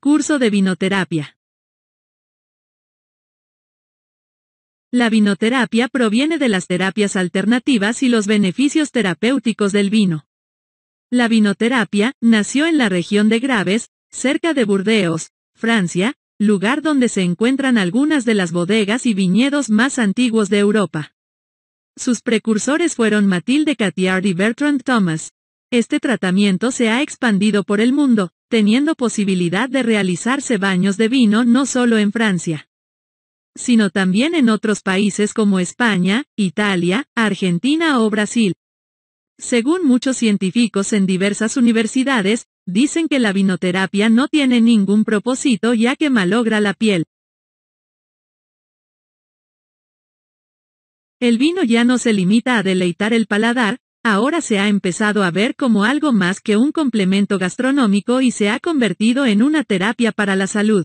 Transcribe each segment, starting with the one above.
Curso de vinoterapia. La vinoterapia proviene de las terapias alternativas y los beneficios terapéuticos del vino. La vinoterapia nació en la región de Graves, cerca de Burdeos, Francia, lugar donde se encuentran algunas de las bodegas y viñedos más antiguos de Europa. Sus precursores fueron Mathilde Catiard y Bertrand Thomas, este tratamiento se ha expandido por el mundo, teniendo posibilidad de realizarse baños de vino no solo en Francia, sino también en otros países como España, Italia, Argentina o Brasil. Según muchos científicos en diversas universidades, dicen que la vinoterapia no tiene ningún propósito ya que malogra la piel. El vino ya no se limita a deleitar el paladar, ahora se ha empezado a ver como algo más que un complemento gastronómico y se ha convertido en una terapia para la salud.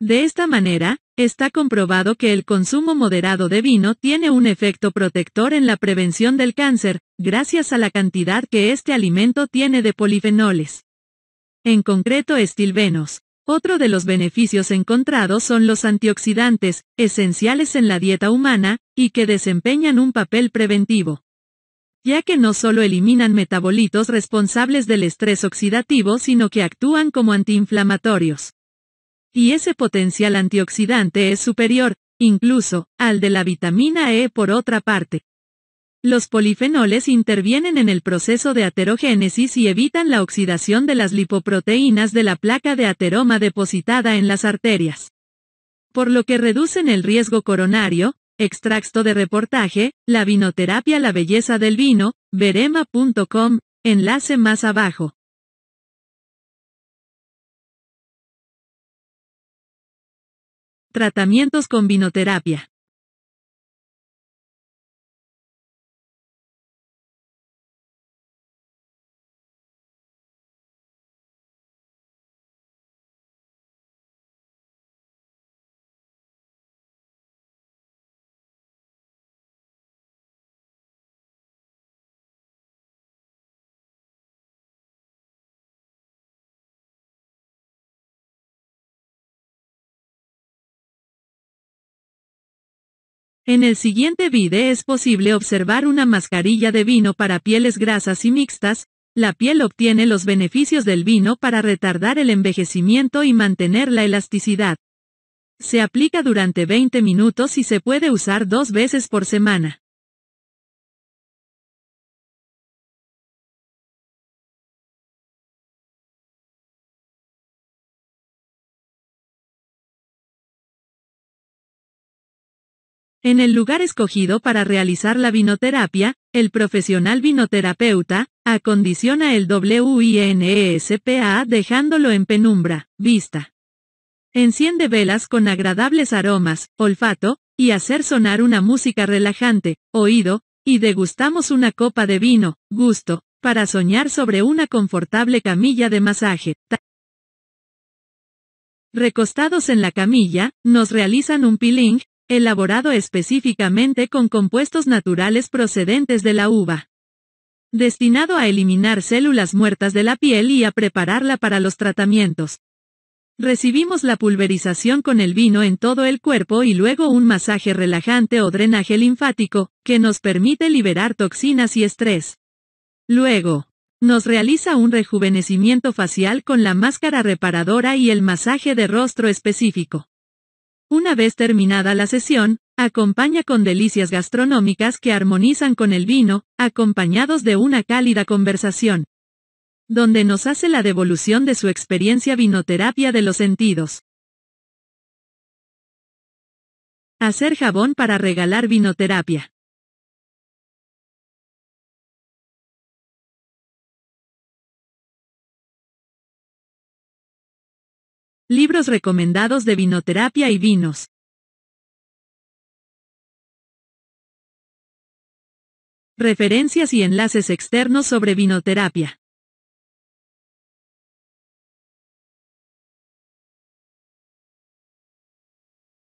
De esta manera, está comprobado que el consumo moderado de vino tiene un efecto protector en la prevención del cáncer, gracias a la cantidad que este alimento tiene de polifenoles. En concreto estilvenos. Otro de los beneficios encontrados son los antioxidantes, esenciales en la dieta humana, y que desempeñan un papel preventivo ya que no solo eliminan metabolitos responsables del estrés oxidativo, sino que actúan como antiinflamatorios. Y ese potencial antioxidante es superior, incluso, al de la vitamina E por otra parte. Los polifenoles intervienen en el proceso de aterogénesis y evitan la oxidación de las lipoproteínas de la placa de ateroma depositada en las arterias. Por lo que reducen el riesgo coronario, Extracto de reportaje, La vinoterapia, la belleza del vino, verema.com, enlace más abajo. Tratamientos con vinoterapia. En el siguiente vídeo es posible observar una mascarilla de vino para pieles grasas y mixtas, la piel obtiene los beneficios del vino para retardar el envejecimiento y mantener la elasticidad. Se aplica durante 20 minutos y se puede usar dos veces por semana. En el lugar escogido para realizar la vinoterapia, el profesional vinoterapeuta acondiciona el WINESPA dejándolo en penumbra, vista. Enciende velas con agradables aromas, olfato, y hacer sonar una música relajante, oído, y degustamos una copa de vino, gusto, para soñar sobre una confortable camilla de masaje. Recostados en la camilla, nos realizan un peeling, elaborado específicamente con compuestos naturales procedentes de la uva. Destinado a eliminar células muertas de la piel y a prepararla para los tratamientos. Recibimos la pulverización con el vino en todo el cuerpo y luego un masaje relajante o drenaje linfático, que nos permite liberar toxinas y estrés. Luego, nos realiza un rejuvenecimiento facial con la máscara reparadora y el masaje de rostro específico. Una vez terminada la sesión, acompaña con delicias gastronómicas que armonizan con el vino, acompañados de una cálida conversación, donde nos hace la devolución de su experiencia vinoterapia de los sentidos. Hacer jabón para regalar vinoterapia. Libros recomendados de vinoterapia y vinos. Referencias y enlaces externos sobre vinoterapia.